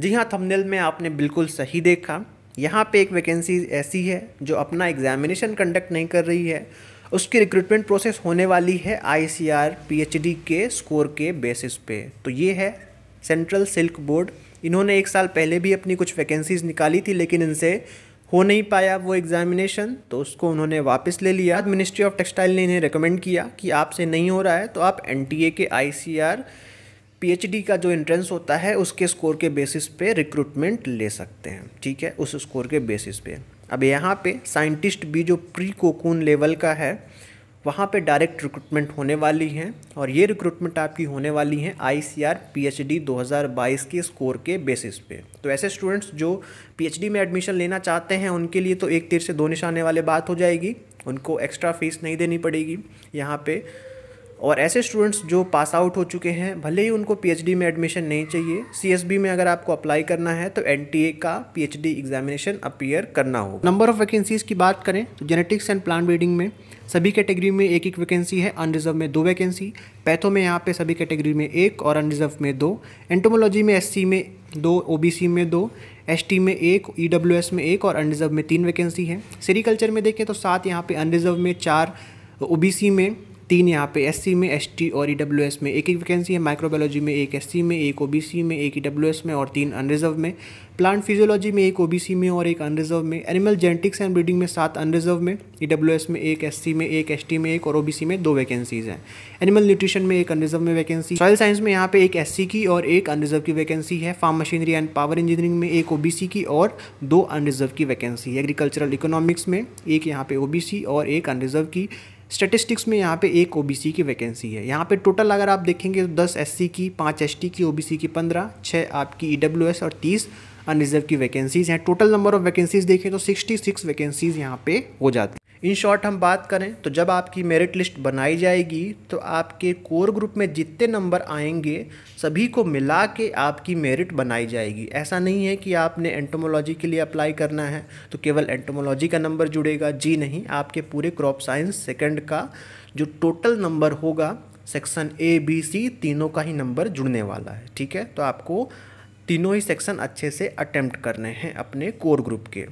जी हाँ थंबनेल में आपने बिल्कुल सही देखा यहाँ पे एक वैकेंसी ऐसी है जो अपना एग्जामिनेशन कंडक्ट नहीं कर रही है उसकी रिक्रूटमेंट प्रोसेस होने वाली है आईसीआर पीएचडी के स्कोर के बेसिस पे तो ये है सेंट्रल सिल्क बोर्ड इन्होंने एक साल पहले भी अपनी कुछ वैकेंसीज निकाली थी लेकिन इनसे हो नहीं पाया वो एग्जामिनेशन तो उसको उन्होंने वापस ले लिया मिनिस्ट्री ऑफ टेक्सटाइल ने इन्हें रिकमेंड किया कि आपसे नहीं हो रहा है तो आप एन के आई पीएचडी का जो एंट्रेंस होता है उसके स्कोर के बेसिस पे रिक्रूटमेंट ले सकते हैं ठीक है उस स्कोर के बेसिस पे अब यहाँ पे साइंटिस्ट भी जो प्री कोकून लेवल का है वहाँ पे डायरेक्ट रिक्रूटमेंट होने वाली हैं और ये रिक्रूटमेंट आपकी होने वाली हैं I C R P H D दो हज़ार बाईस के स्कोर के बेसिस पे तो ऐसे स्टूडेंट्स जो पी एच डी में एडमिशन लेना चाहते हैं उनके लिए तो एक तीर से दो निशाने वाले बात हो जाएगी उनको एक्स्ट्रा फीस नहीं देनी पड़ेगी यहाँ पर और ऐसे स्टूडेंट्स जो पास आउट हो चुके हैं भले ही उनको पीएचडी में एडमिशन नहीं चाहिए सीएसबी में अगर आपको अप्लाई करना है तो एनटीए का पीएचडी एग्जामिनेशन अपीयर करना होगा नंबर ऑफ वैकेंसीज़ की बात करें तो जेनेटिक्स एंड प्लांट ब्रीडिंग में सभी कैटेगरी में एक एक वैकेंसी है अनरिजर्व में दो वैकेंसी पैथो में यहाँ पर सभी कैटेगरी में एक और अनरिजर्व में दो एंटोमोलॉजी में एस में दो ओ में दो एस में एक ई e में एक और अनरिजर्व में तीन वैकेंसी है सेरीकल्चर में देखें तो सात यहाँ पर अनरिजर्व में चार ओ में तीन यहाँ पे एस में एस और ई e में एक एक वैकेंसी है माइक्रोबायोलॉजी में एक एस में एक ओ में एक ई में और तीन अनरिजर्व में प्लांट फिजियोलॉजी में एक ओ में और एक अनरिजर्व में एनिमल जेनेटिक्स एंड ब्रीडिंग में सात अनरिजर्व में ई e में एक एस में एक एस में एक और ओ में दो वैकेंसीज हैं एनिमल न्यूट्रिशन में एक अनरिजर्व में वैकेंसी सॉयल साइंस में यहाँ पे एक एस की और एक अनरिजर्व की वैकेंसी है farm machinery and power engineering में एक ओ की और दो अनरिजर्व की वैकेंसी है एग्रीकल्चरल इकोनॉमिक्स में एक यहाँ पे ओ और एक अनरिजर्व की स्टेटिस्टिक्स में यहाँ पे एक ओबीसी की वैकेंसी है यहाँ पे टोटल अगर आप देखेंगे तो दस एससी की पाँच एसटी की ओबीसी की पंद्रह छः आपकी ईडब्ल्यूएस e और तीस अनरिजर्व की वैकेंसीज़ हैं टोटल नंबर ऑफ वैकेंसीज़ देखें तो सिक्सटी सिक्स वैकेंसीज़ यहाँ पे हो जाती इन शॉर्ट हम बात करें तो जब आपकी मेरिट लिस्ट बनाई जाएगी तो आपके कोर ग्रुप में जितने नंबर आएंगे सभी को मिला के आपकी मेरिट बनाई जाएगी ऐसा नहीं है कि आपने एंटोमोलॉजी के लिए अप्लाई करना है तो केवल एंटोमोलॉजी का नंबर जुड़ेगा जी नहीं आपके पूरे क्रॉप साइंस सेकेंड का जो टोटल नंबर होगा सेक्शन ए बी सी तीनों का ही नंबर जुड़ने वाला है ठीक है तो आपको तीनों ही सेक्शन अच्छे से अटेम्प्ट करने हैं अपने कोर ग्रुप के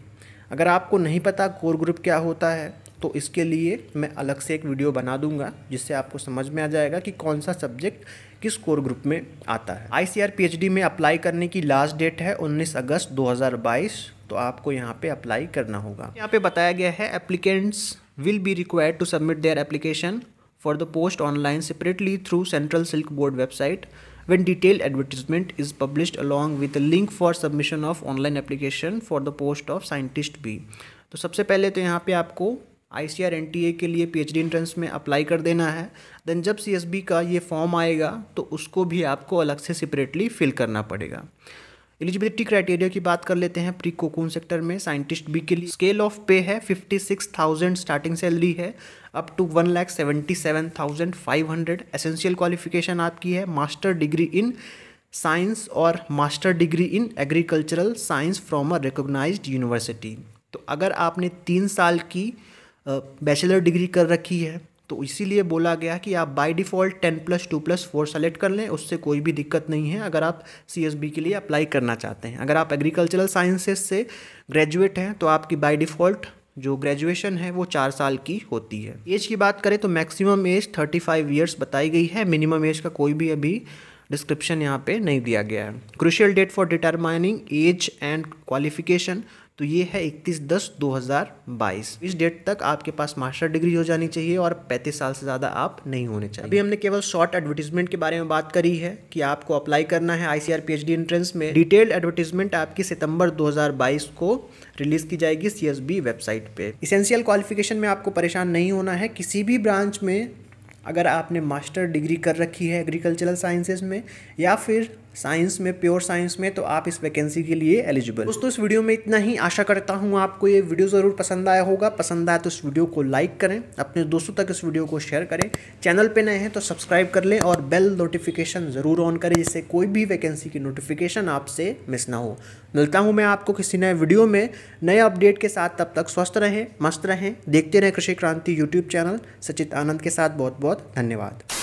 अगर आपको नहीं पता कोर ग्रुप क्या होता है तो इसके लिए मैं अलग से एक वीडियो बना दूंगा जिससे आपको समझ में आ जाएगा कि कौन सा सब्जेक्ट किस कोर ग्रुप में आता है आई सी में अप्लाई करने की लास्ट डेट है 19 अगस्त 2022 तो आपको यहाँ पे अप्लाई करना होगा यहाँ पे बताया गया है applicants will be required to submit their application for the post online separately through central silk board website when detailed advertisement is published along with a link for submission of online application for the post of scientist B तो सबसे पहले तो यहाँ पे आपको I C R N T A के लिए P H D entrance में अप्लाई कर देना है देन जब सी एस बी का ये फॉर्म आएगा तो उसको भी आपको अलग से सेपरेटली फिल करना पड़ेगा एलिजिबिलिटी क्राइटेरिया की बात कर लेते हैं प्री कोकून सेक्टर में साइंटिस्ट बी के लिए स्केल ऑफ पे है fifty six thousand starting salary है up to one lakh seventy seven thousand five hundred essential qualification आपकी है मास्टर डिग्री इन साइंस और master degree in agricultural science from a recognise university तो अगर आपने तीन साल की बैचलर डिग्री कर रखी है तो इसीलिए बोला गया कि आप by default ten plus two plus four select कर लें उससे कोई भी दिक्कत नहीं है अगर आप सी के लिए अप्लाई करना चाहते हैं अगर आप एग्रीकल्चरल साइंसेस से ग्रेजुएट हैं तो आपकी बाय डिफ़ॉल्ट जो ग्रेजुएशन है वो चार साल की होती है एज की बात करें तो maximum age thirty five years बताई गई है मिनिमम एज का कोई भी अभी डिस्क्रिप्शन यहाँ पे नहीं दिया गया है crucial date for determining age and qualification तो ये है इकतीस दस दो हज़ार बाईस इस डेट तक आपके पास मास्टर डिग्री हो जानी चाहिए और पैंतीस साल से ज़्यादा आप नहीं होने चाहिए अभी हमने केवल शॉर्ट एडवर्टीजमेंट के बारे में बात करी है कि आपको अप्लाई करना है I C R P H D entrance में डिटेल्ड एडवर्टीजमेंट आपकी सितंबर 2022 को रिलीज़ की जाएगी सी एस बी वेबसाइट पर इसेंशियल क्वालिफिकेशन में आपको परेशान नहीं होना है किसी भी ब्रांच में अगर आपने मास्टर डिग्री कर रखी है एग्रीकल्चरल साइंसेज में या फिर साइंस में प्योर साइंस में तो आप इस वैकेंसी के लिए एलिजिबल दोस्तों इस वीडियो में इतना ही आशा करता हूँ आपको ये वीडियो ज़रूर पसंद आया होगा पसंद आया तो इस वीडियो को लाइक करें अपने दोस्तों तक इस वीडियो को शेयर करें चैनल पर नए हैं तो सब्सक्राइब कर लें और बेल नोटिफिकेशन ज़रूर ऑन करें जिससे कोई भी वैकेंसी की नोटिफिकेशन आपसे मिस ना हो मिलता हूँ मैं आपको किसी नए वीडियो में नए अपडेट के साथ तब तक स्वस्थ रहें मस्त रहें देखते रहें कृषि क्रांति यूट्यूब चैनल सचित आनंद के साथ बहुत बहुत धन्यवाद